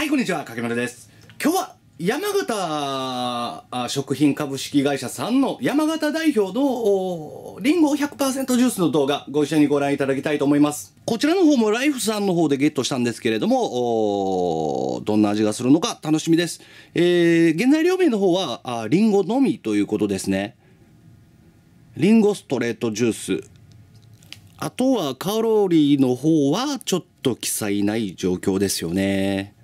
はいこんにちはかけまるです今日は山形食品株式会社さんの山形代表のリンゴ100%ジュースの動画ご一緒にご覧いただきたいと思いますこちらの方もライフさんの方でゲットしたんですけれどもどんな味がするのか楽しみです、えー、原材料名の方はあリンゴのみということですねリンゴストレートジュースあとはカロリーの方はちょっと記載ない状況ですよね。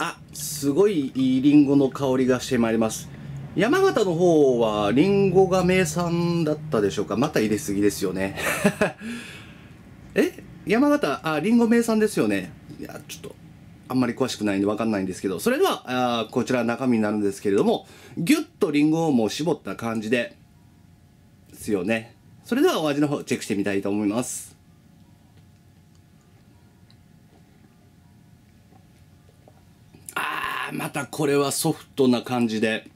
あすごいいいリンゴの香りがしてまいります山形の方はリンゴが名産だったでしょうかまた入れすぎですよね え山形あリンゴ名産ですよねいやちょっとあんまり詳しくないんでわかんないんですけどそれではあこちら中身になるんですけれどもギュッとリンゴをもう絞った感じでですよねそれではお味の方チェックしてみたいと思いますまたこれはソフトな感じで、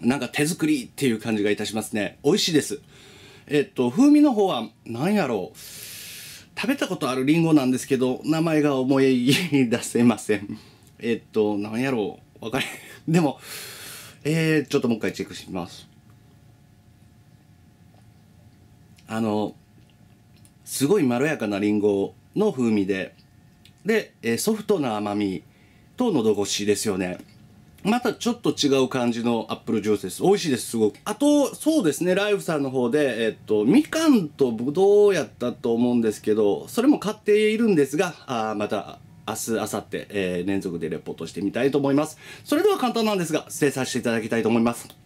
なんか手作りっていう感じがいたしますね。美味しいです。えっと、風味の方は何やろう。食べたことあるりんごなんですけど、名前が思い出せません。えっと、何やろう。わかれ。でも、えー、ちょっともう一回チェックします。あの、すごいまろやかなりんごの風味で、で、えー、ソフトな甘みと喉越しですよね。またちょっと違う感じのアップルジュースです。美味しいです、すごく。あと、そうですね、ライフさんの方で、えっと、みかんとぶどうやったと思うんですけど、それも買っているんですが、あまた、明日、明後日、えー、連続でレポートしてみたいと思います。それでは簡単なんですが、失礼させていただきたいと思います。